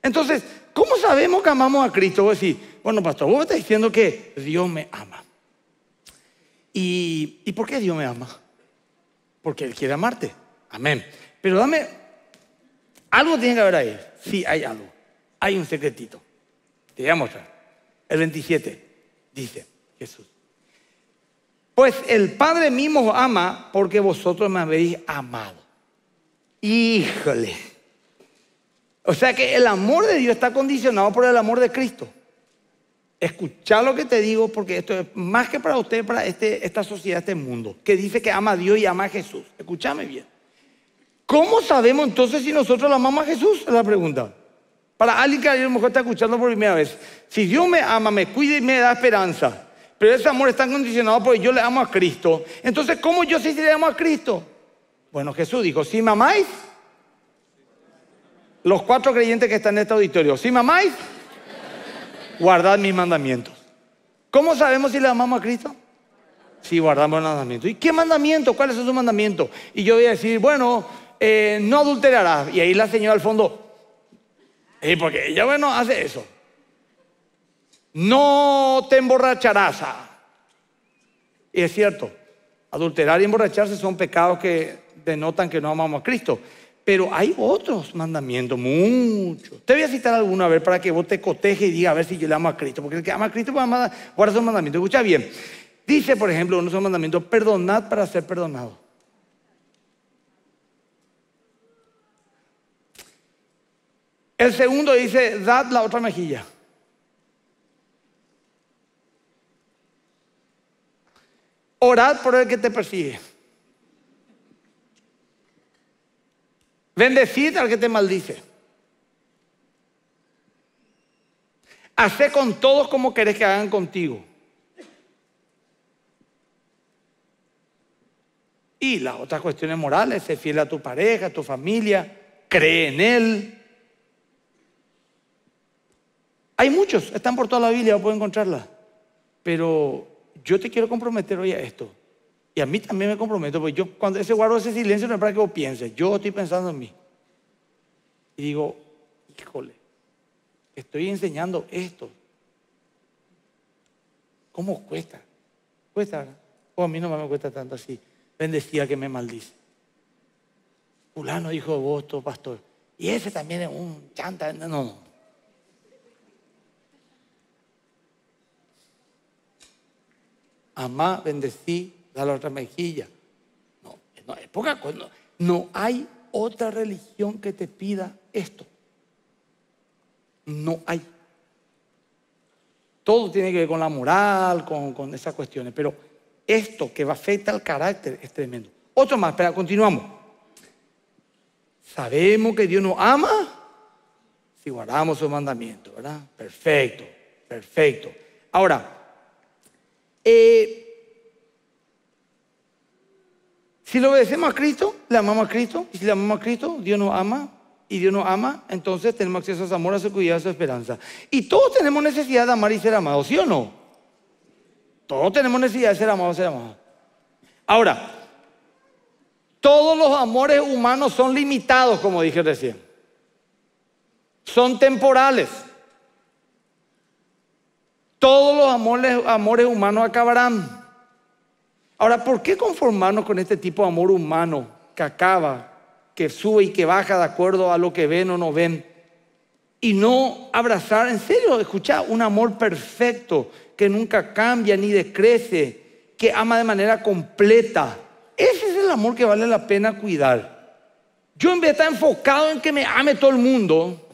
Entonces, ¿cómo sabemos que amamos a Cristo? Vos decís, bueno, pastor, vos me estás diciendo que Dios me ama. ¿Y por qué Dios me ama? Porque Él quiere amarte. Amén. Pero dame algo tiene que haber ahí. Sí, hay algo. Hay un secretito. Te voy a mostrar. El 27 dice Jesús. Pues el Padre mismo ama porque vosotros me habéis amado. Híjole. O sea que el amor de Dios está condicionado por el amor de Cristo. Escucha lo que te digo porque esto es más que para usted, para este, esta sociedad, este mundo, que dice que ama a Dios y ama a Jesús. Escúchame bien. ¿Cómo sabemos entonces si nosotros la amamos a Jesús? Es la pregunta. Para alguien que a lo mejor está escuchando por primera vez. Si Dios me ama, me cuida y me da esperanza, pero ese amor está condicionado porque yo le amo a Cristo, entonces ¿cómo yo sé si le amo a Cristo? Bueno, Jesús dijo, si mamáis? los cuatro creyentes que están en este auditorio, si mamáis? guardad mis mandamientos. ¿Cómo sabemos si le amamos a Cristo? Si guardamos los mandamientos. ¿Y qué mandamiento? ¿Cuáles son sus mandamientos? Y yo voy a decir, bueno, eh, no adulterarás. Y ahí la señora al fondo, y porque ella, bueno, hace eso. No te emborracharás. Y es cierto, adulterar y emborracharse son pecados que denotan que no amamos a Cristo. Pero hay otros mandamientos, muchos. Te voy a citar alguno, a ver, para que vos te coteje y diga a ver si yo le amo a Cristo. Porque el que ama a Cristo pues, guarda esos mandamientos. Escucha bien. Dice, por ejemplo, uno de esos mandamientos, perdonad para ser perdonado El segundo dice, dad la otra mejilla. Orad por el que te persigue. Bendecid al que te maldice. Hacé con todos como querés que hagan contigo. Y las otras cuestiones morales, sé fiel a tu pareja, a tu familia, cree en él. Hay muchos, están por toda la Biblia, pueden encontrarla. Pero yo te quiero comprometer hoy a esto. Y a mí también me comprometo, porque yo cuando ese guardo ese silencio no es para que vos pienses, yo estoy pensando en mí. Y digo, híjole, estoy enseñando esto. ¿Cómo cuesta? Cuesta, O oh, a mí no me cuesta tanto así. Bendecía que me maldice. Fulano dijo vos, todo pastor. Y ese también es un chanta. No, no, amá, bendecí, dale la otra mejilla. No, no es poca cosa. No, hay otra religión que te pida esto. No hay. Todo tiene que ver con la moral, con, esas cuestiones, pero esto que afecta al carácter es tremendo. Otro más, pero continuamos. Sabemos que Dios nos ama si guardamos su mandamiento, ¿verdad? Perfecto, perfecto. Ahora, eh, si lo obedecemos a Cristo, le amamos a Cristo. Y si le amamos a Cristo, Dios nos ama. Y Dios nos ama, entonces tenemos acceso a su amor, a su cuidado, a su esperanza. Y todos tenemos necesidad de amar y ser amados, ¿sí o no? Todos tenemos necesidad de ser amados, ser amados. Ahora, todos los amores humanos son limitados, como dije recién. Son temporales. Todos los amores, humanos acabarán. Ahora, ¿por qué conformarnos con este tipo de amor humano que acaba, que sube y que baja de acuerdo a lo que ven o no ven? Y no abrazar, en serio, escuchar un amor perfecto que nunca cambia ni decrece, que ama de manera completa. Ese es el amor que vale la pena cuidar. Yo en vez de estar enfocado en que me ame todo el mundo,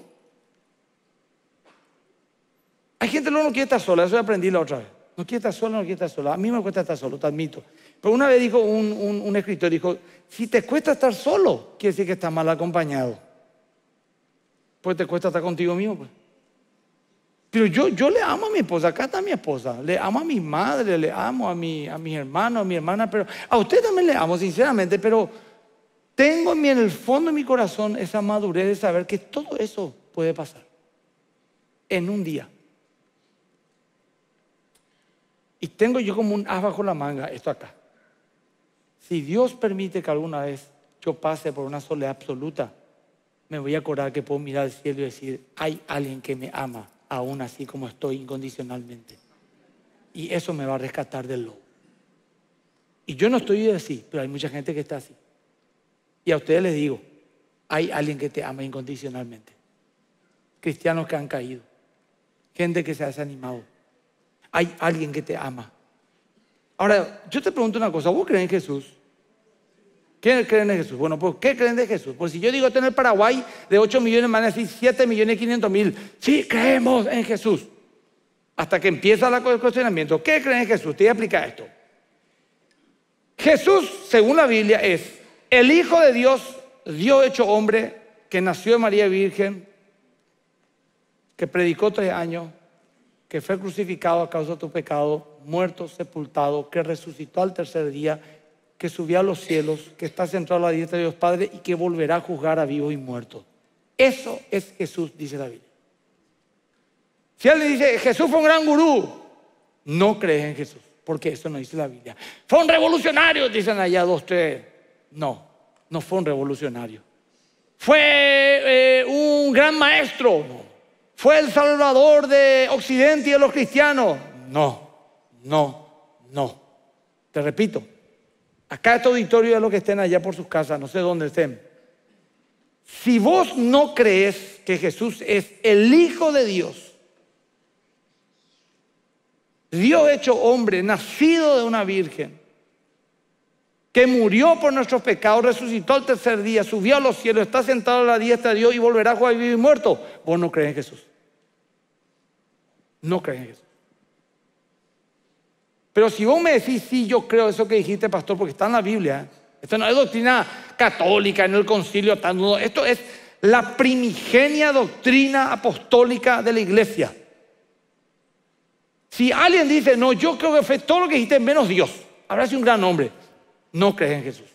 Hay gente que no quiere estar sola, eso aprendí la otra vez. No quiere estar sola, no quiere estar sola. A mí me cuesta estar solo, te admito. Pero una vez dijo un, escritor, dijo, si te cuesta estar solo, quiere decir que estás mal acompañado. Pues te cuesta estar contigo mismo. Pues. Pero yo, yo le amo a mi esposa, acá está mi esposa, le amo a mi madre, le amo a, mi, a mis hermanos, a mi hermana, pero a usted también le amo, sinceramente, pero tengo en, el fondo de mi corazón esa madurez de saber que todo eso puede pasar en un día. Y tengo yo como un as bajo la manga, esto acá. Si Dios permite que alguna vez yo pase por una soledad absoluta, me voy a acordar que puedo mirar al cielo y decir, hay alguien que me ama, aún así como estoy incondicionalmente. Y eso me va a rescatar del lobo. Y yo no estoy así, pero hay mucha gente que está así. Y a ustedes les digo, hay alguien que te ama incondicionalmente. Cristianos que han caído, gente que se ha desanimado, hay alguien que te ama. Ahora, yo te pregunto una cosa, ¿vos crees en Jesús? ¿Quiénes creen en Jesús? Bueno, pues ¿qué creen de Jesús? Pues si yo digo tener Paraguay de 8 millones, van a decir 7 millones 500 mil. Sí, creemos en Jesús. Hasta que empieza el cuestionamiento. ¿Qué creen en Jesús? Te voy a explicar esto. Jesús, según la Biblia, es el Hijo de Dios, Dios hecho hombre, que nació de María Virgen, que predicó tres años, que fue crucificado a causa de tu pecado, muerto, sepultado, que resucitó al tercer día, que subió a los cielos, que está centrado a la diestra de Dios Padre y que volverá a juzgar a vivos y muertos. Eso es Jesús, dice la Biblia. Si él le dice, Jesús fue un gran gurú, no crees en Jesús, porque eso no dice la Biblia. Fue un revolucionario, dicen allá dos, tres. No, no fue un revolucionario. Fue eh, un gran maestro, no fue el salvador de Occidente y de los cristianos. No, no, no. Te repito, acá este auditorio es lo que estén allá por sus casas, no sé dónde estén. Si vos no crees que Jesús es el Hijo de Dios, Dios hecho hombre, nacido de una virgen, que murió por nuestros pecados, resucitó al tercer día, subió a los cielos, está sentado a la diestra de Dios y volverá a jugar vivo y muerto. Vos no crees en Jesús no creen en Jesús. Pero si vos me decís, sí, yo creo eso que dijiste, pastor, porque está en la Biblia. ¿eh? Esto no es doctrina católica en el concilio. Esto es la primigenia doctrina apostólica de la iglesia. Si alguien dice, no, yo creo que fue todo lo que dijiste menos Dios, habrá sido un gran hombre. No crees en Jesús.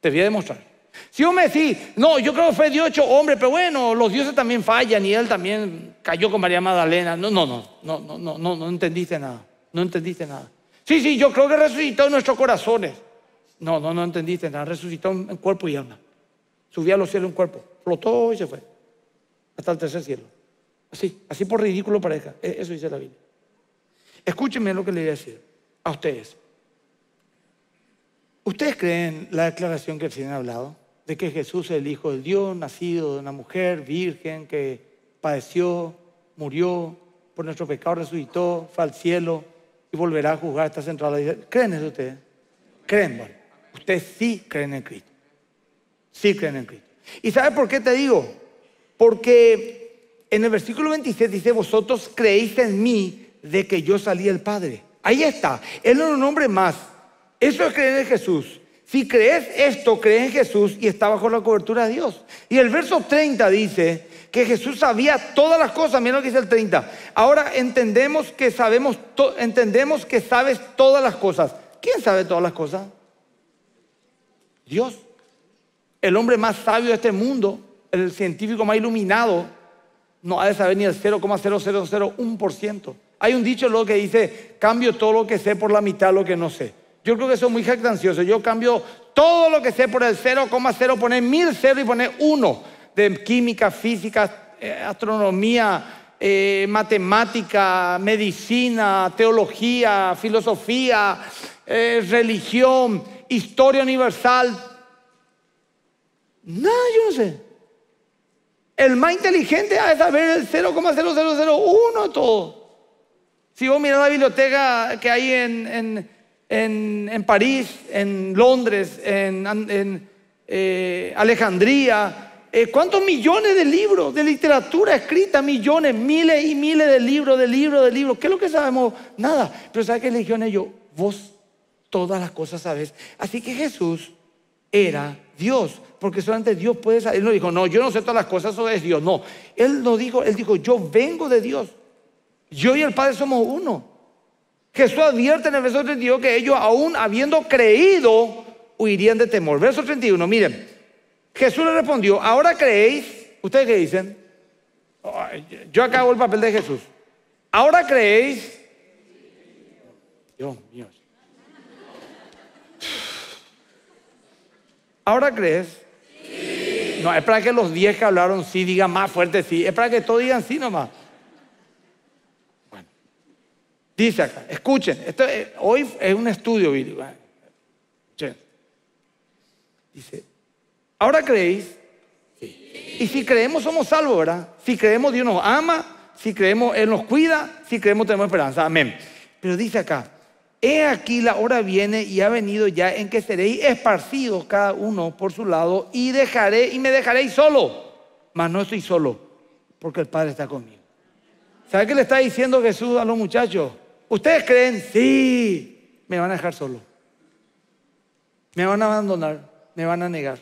Te voy a demostrar. Si yo me decís, no, yo creo que fue Dios ocho hombre, pero bueno, los dioses también fallan y él también cayó con María Magdalena. No, no, no, no, no, no, no, entendiste nada. No entendiste nada. Sí, sí, yo creo que resucitó en nuestros corazones. No, no, no entendiste nada. Resucitó en cuerpo y alma. subió a los cielos en cuerpo. Flotó y se fue. Hasta el tercer cielo. Así, así por ridículo pareja. E, eso dice la Biblia. Escúchenme lo que le voy a decir a ustedes. ¿Ustedes creen la declaración que recién han hablado? de que Jesús es el Hijo de Dios, nacido de una mujer virgen que padeció, murió, por nuestro pecado resucitó, fue al cielo y volverá a juzgar esta centralidad. ¿Creen eso ustedes? Creen, Ustedes sí creen en Cristo. Sí creen en Cristo. ¿Y sabes por qué te digo? Porque en el versículo 26 dice, vosotros creéis en mí de que yo salí del Padre. Ahí está. Él no es más. Eso es creer en Jesús. Si crees esto, crees en Jesús y está bajo la cobertura de Dios. Y el verso 30 dice que Jesús sabía todas las cosas. Mira lo que dice el 30. Ahora entendemos que sabemos, entendemos que sabes todas las cosas. ¿Quién sabe todas las cosas? Dios. El hombre más sabio de este mundo, el científico más iluminado, no ha de saber ni el 0,0001%. Hay un dicho luego que dice, cambio todo lo que sé por la mitad lo que no sé. Yo creo que eso es muy jactancioso. Yo cambio todo lo que sé por el 0,0, poner mil cero y poner uno de química, física, eh, astronomía, eh, matemática, medicina, teología, filosofía, eh, religión, historia universal. Nada, yo no sé. El más inteligente es saber el 0,0001 todo. Si vos mirás la biblioteca que hay en en, París, en Londres, en, eh, Alejandría. Eh, ¿Cuántos millones de libros de literatura escrita? Millones, miles y miles de libros, de libros, de libros. ¿Qué es lo que sabemos? Nada. Pero ¿sabes qué eligió en ello? Vos todas las cosas sabes. Así que Jesús era Dios, porque solamente Dios puede saber. Él no dijo, no, yo no sé todas las cosas, eso es Dios. No, él no dijo, él dijo, yo vengo de Dios. Yo y el Padre somos uno. Jesús advierte en el verso 32 que ellos, aún habiendo creído, huirían de temor. Verso 31, miren, Jesús le respondió, ahora creéis, ¿ustedes qué dicen? Yo acabo el papel de Jesús. Ahora creéis. Dios mío. <sighs> ¿Ahora crees? No, es para que los 10 que hablaron sí digan más fuerte sí. Es para que todos digan sí nomás. Dice acá, escuchen, esto, eh, hoy es un estudio bíblico. Dice, ¿ahora creéis? Y si creemos somos salvos, ¿verdad? Si creemos Dios nos ama, si creemos Él nos cuida, si creemos tenemos esperanza. Amén. Pero dice acá, he aquí la hora viene y ha venido ya en que seréis esparcidos cada uno por su lado y dejaré y me dejaréis solo. Mas no estoy solo, porque el Padre está conmigo. ¿Sabe qué le está diciendo Jesús a los muchachos? ¿Ustedes creen? Sí, me van a dejar solo. Me van a abandonar, me van a negar,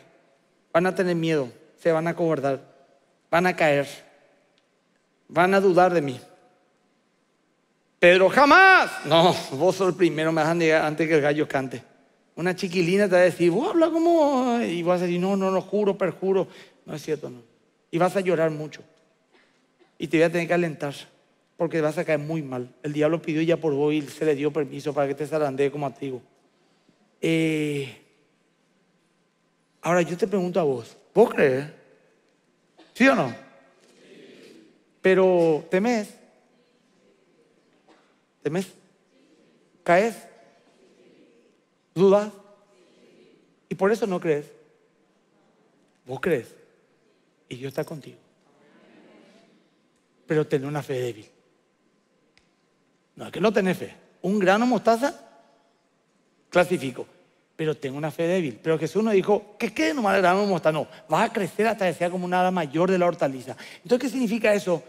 van a tener miedo, se van a cobardar, van a caer, van a dudar de mí. Pero jamás. No, vos sos el primero, me vas a negar antes que el gallo cante. Una chiquilina te va a decir, vos habla como... Y vas a decir, no, no, no, juro, perjuro. No es cierto, no. Y vas a llorar mucho. Y te voy a tener que alentar porque vas a caer muy mal. El diablo pidió ya por vos y se le dio permiso para que te zarandee como a Eh, ahora yo te pregunto a vos, ¿vos crees? ¿Sí o no? Pero temes. ¿Temes? ¿Caes? ¿Dudas? Y por eso no crees. Vos crees. Y Dios está contigo. Pero ten una fe débil. No es que no tenés fe. Un grano mostaza, clasifico. Pero tengo una fe débil. Pero Jesús no dijo que quede nomás el grano mostaza. No, vas a crecer hasta que sea como una ala mayor de la hortaliza. Entonces, ¿qué significa eso?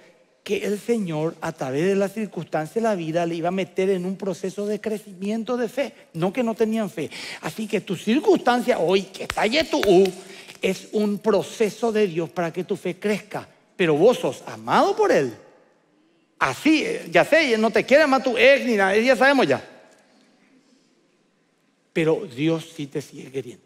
que el Señor a través de las circunstancias de la vida le iba a meter en un proceso de crecimiento de fe, no que no tenían fe. Así que tu circunstancia hoy, que está tu U, es un proceso de Dios para que tu fe crezca, pero vos sos amado por Él Así, ya sé, no te quiere más tu ex ni nada, ya sabemos ya. Pero Dios sí te sigue queriendo.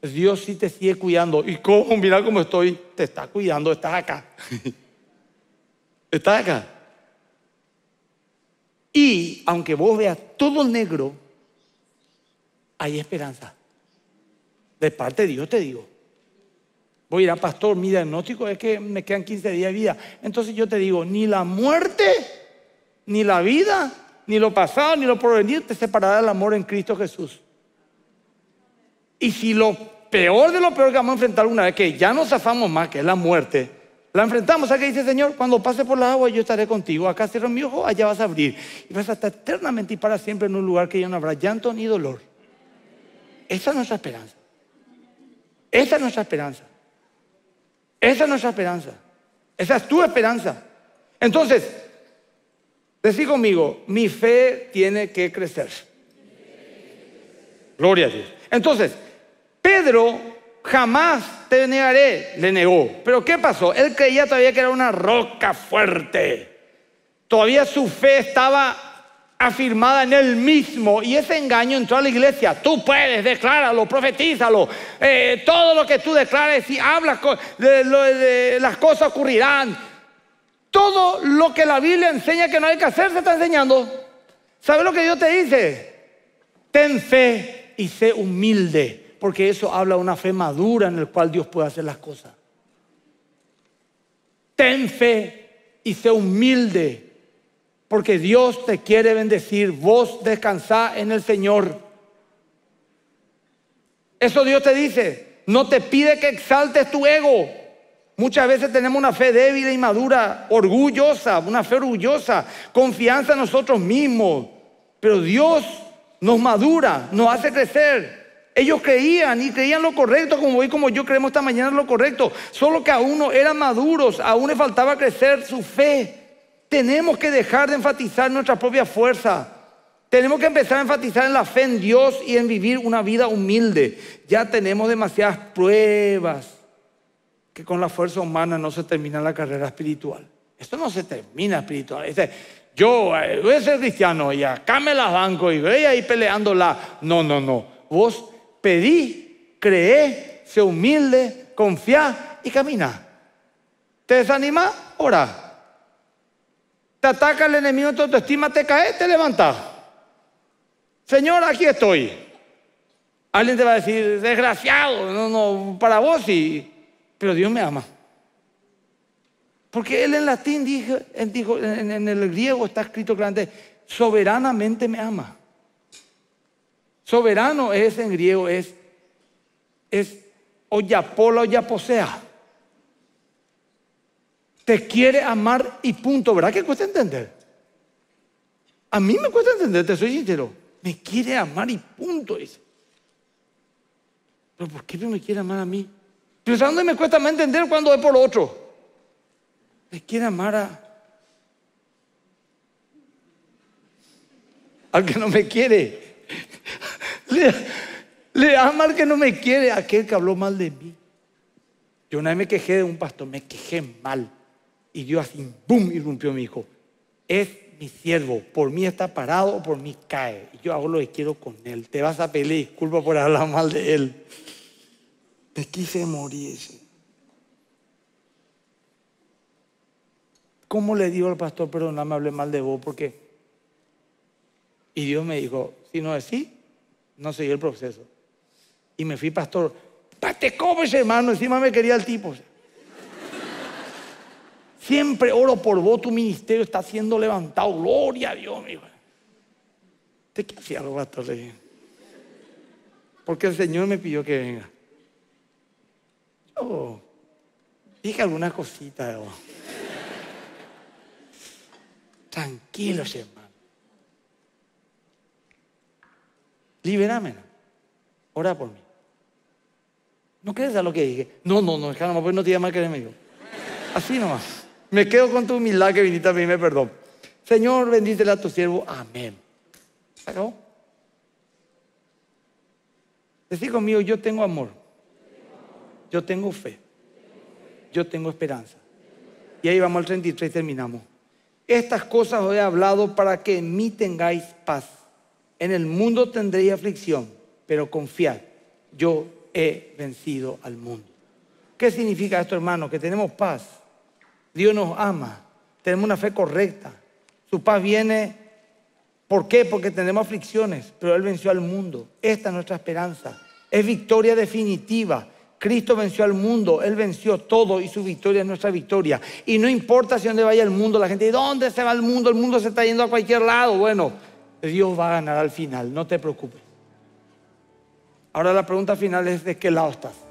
Dios sí te sigue cuidando. ¿Y cómo? Mira cómo estoy. Te está cuidando, estás acá. estás acá. Y aunque vos veas todo negro, hay esperanza. De parte de Dios te digo. Voy a ir a pastor, mi diagnóstico es que me quedan 15 días de vida. Entonces yo te digo, ni la muerte, ni la vida, ni lo pasado, ni lo porvenir te separará del amor en Cristo Jesús. Y si lo peor de lo peor que vamos a enfrentar una vez, que ya nos zafamos más, que es la muerte, la enfrentamos. ¿Sabes qué dice el Señor? Cuando pase por la agua yo estaré contigo. Acá cierro mi ojo, allá vas a abrir. Y vas a estar eternamente y para siempre en un lugar que ya no habrá llanto ni dolor. Esa es nuestra esperanza. Esa es nuestra esperanza. Esa es nuestra esperanza. Esa es tu esperanza. Entonces, decí conmigo, mi fe tiene que crecer. Gloria a Dios. Entonces, Pedro jamás te negaré, le negó. Pero ¿qué pasó? Él creía todavía que era una roca fuerte. Todavía su fe estaba afirmada en él mismo y ese engaño entró a la iglesia. Tú puedes, decláralo, profetízalo. Eh, todo lo que tú declares y hablas, de, de, las cosas ocurrirán. Todo lo que la Biblia enseña que no hay que hacer se está enseñando. ¿Sabes lo que Dios te dice? Ten fe y sé humilde, porque eso habla de una fe madura en el cual Dios puede hacer las cosas. Ten fe y sé humilde porque Dios te quiere bendecir. Vos descansá en el Señor. Eso Dios te dice. No te pide que exaltes tu ego. Muchas veces tenemos una fe débil y madura orgullosa, una fe orgullosa, confianza en nosotros mismos. Pero Dios nos madura, nos hace crecer. Ellos creían y creían lo correcto, como hoy como yo creemos esta mañana lo correcto. Solo que aún no eran maduros, aún les faltaba crecer su fe tenemos que dejar de enfatizar nuestra propia fuerza. Tenemos que empezar a enfatizar en la fe en Dios y en vivir una vida humilde. Ya tenemos demasiadas pruebas que con la fuerza humana no se termina la carrera espiritual. Esto no se termina espiritual. Dice: yo eh, voy a ser cristiano y acá me las banco y voy ahí peleándola. No, no, no. Vos pedí, creé, sé humilde, confía y camina. ¿Te desanima? Ora. Te ataca el enemigo en tu autoestima, te caes, te levantas. Señor, aquí estoy. Alguien te va a decir, desgraciado, no, no, para vos y, Pero Dios me ama. Porque él en latín dijo, dijo en, el griego está escrito claramente, soberanamente me ama. Soberano es en griego, es, es oyapolo, oyaposea te quiere amar y punto. ¿Verdad que cuesta entender? A mí me cuesta entender, te soy sincero. Me quiere amar y punto, dice. ¿Pero por qué no me quiere amar a mí? Pero ¿sabes dónde me cuesta más entender cuando es por otro? Me quiere amar a... Al que no me quiere. le, ama al que no me quiere, aquel que habló mal de mí. Yo una vez me quejé de un pastor, me quejé mal. Y Dios así, ¡boom!, irrumpió mi hijo. Es mi siervo, por mí está parado, por mí cae. Y yo hago lo que quiero con él. Te vas a pelear, disculpa por hablar mal de él. Te quise morir. ¿Cómo le digo al pastor, me hablé mal de vos? Porque... Y Dios me dijo, si no es así, no seguí el proceso. Y me fui pastor. Te ese hermano, encima me quería el tipo. Siempre oro por vos, tu ministerio está siendo levantado. Gloria a Dios, mi ¿Usted qué hacía los Porque el Señor me pidió que venga. Yo dije alguna cosita tranquilo hermano. Libérame. Ora por mí. ¿No crees a lo que dije? No, no, no, es no, pues no te llamas a que Así nomás. Me quedo con tu humildad que viniste a perdón. Señor, bendícela a tu siervo. Amén. ¿Pero? Decí conmigo, yo tengo amor. Yo tengo fe. Yo tengo esperanza. Y ahí vamos al 33 y terminamos. Estas cosas os he hablado para que en mí tengáis paz. En el mundo tendréis aflicción, pero confiad, yo he vencido al mundo. ¿Qué significa esto, hermano? Que tenemos paz Dios nos ama, tenemos una fe correcta. Su paz viene, ¿por qué? Porque tenemos aflicciones, pero Él venció al mundo. Esta es nuestra esperanza. Es victoria definitiva. Cristo venció al mundo, Él venció todo y su victoria es nuestra victoria. Y no importa si dónde vaya el mundo, la gente dice, ¿dónde se va el mundo? El mundo se está yendo a cualquier lado. Bueno, Dios va a ganar al final, no te preocupes. Ahora la pregunta final es, ¿de qué lado estás?